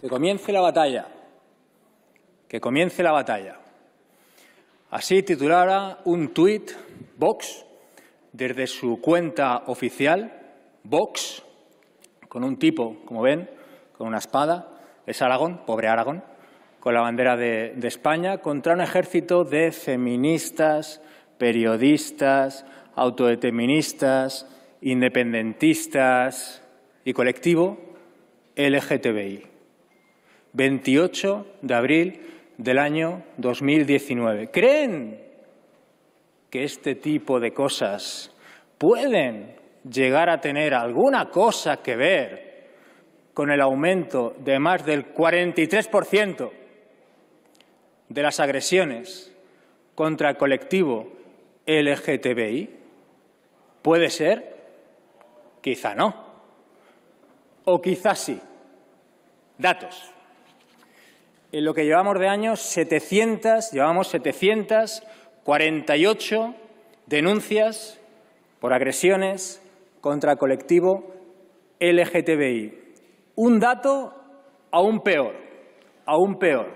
Que comience la batalla. Que comience la batalla. Así titulara un tuit Vox desde su cuenta oficial, Vox, con un tipo, como ven, con una espada, es Aragón, pobre Aragón, con la bandera de, de España, contra un ejército de feministas, periodistas, autodeterministas, independentistas y colectivo LGTBI. 28 de abril del año 2019. ¿Creen que este tipo de cosas pueden llegar a tener alguna cosa que ver con el aumento de más del 43% de las agresiones contra el colectivo LGTBI? ¿Puede ser? Quizá no. O quizá sí. Datos en lo que llevamos de años, 700, llevamos 748 denuncias por agresiones contra el colectivo LGTBI. Un dato aún peor, aún peor.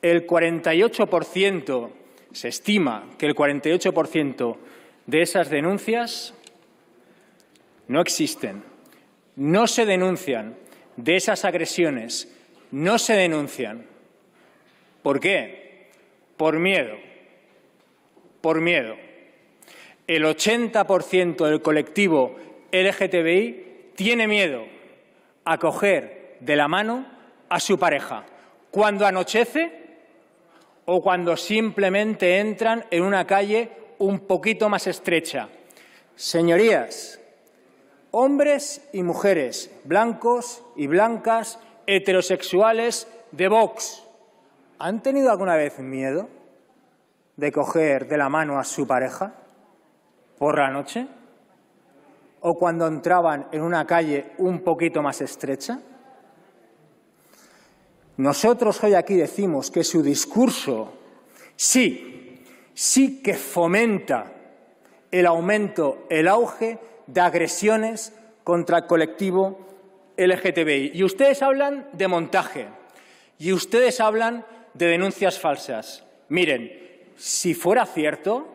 El 48%, se estima que el 48% de esas denuncias no existen, no se denuncian de esas agresiones, no se denuncian. ¿Por qué? Por miedo. Por miedo. El 80% del colectivo LGTBI tiene miedo a coger de la mano a su pareja cuando anochece o cuando simplemente entran en una calle un poquito más estrecha. Señorías, hombres y mujeres, blancos y blancas, heterosexuales de Vox, ¿Han tenido alguna vez miedo de coger de la mano a su pareja por la noche? ¿O cuando entraban en una calle un poquito más estrecha? Nosotros hoy aquí decimos que su discurso sí, sí que fomenta el aumento, el auge de agresiones contra el colectivo LGTBI. Y ustedes hablan de montaje, y ustedes hablan de denuncias falsas. Miren, si fuera cierto,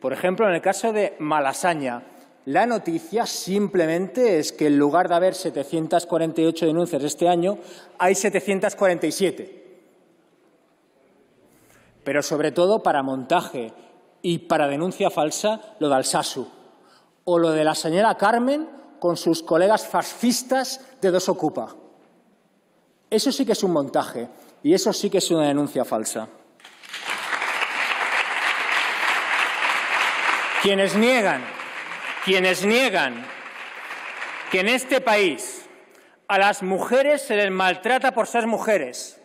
por ejemplo, en el caso de Malasaña, la noticia simplemente es que en lugar de haber 748 denuncias este año, hay 747. Pero sobre todo para montaje y para denuncia falsa, lo de Alsasu. O lo de la señora Carmen con sus colegas fascistas de Dos Ocupa. Eso sí que es un montaje. Y eso sí que es una denuncia falsa. Quienes niegan, quienes niegan que en este país a las mujeres se les maltrata por ser mujeres,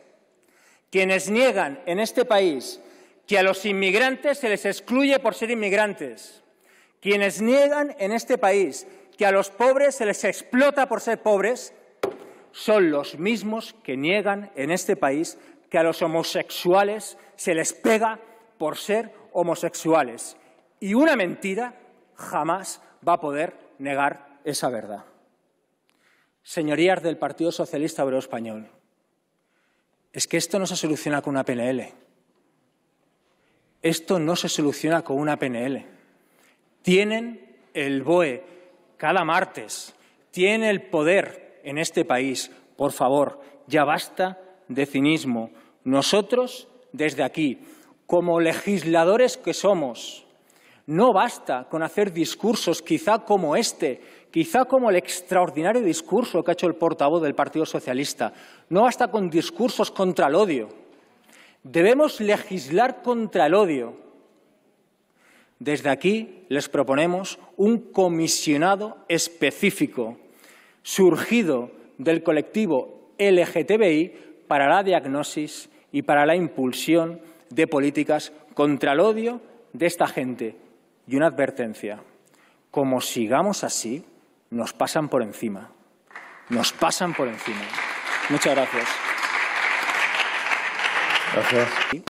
quienes niegan en este país que a los inmigrantes se les excluye por ser inmigrantes, quienes niegan en este país que a los pobres se les explota por ser pobres, son los mismos que niegan en este país que a los homosexuales se les pega por ser homosexuales. Y una mentira jamás va a poder negar esa verdad. Señorías del Partido Socialista Obrero Español, es que esto no se soluciona con una PNL. Esto no se soluciona con una PNL. Tienen el BOE cada martes, tienen el poder en este país, por favor, ya basta de cinismo. Nosotros, desde aquí, como legisladores que somos, no basta con hacer discursos, quizá como este, quizá como el extraordinario discurso que ha hecho el portavoz del Partido Socialista. No basta con discursos contra el odio. Debemos legislar contra el odio. Desde aquí les proponemos un comisionado específico surgido del colectivo LGTBI para la diagnosis y para la impulsión de políticas contra el odio de esta gente. Y una advertencia, como sigamos así, nos pasan por encima. Nos pasan por encima. Muchas gracias. Gracias.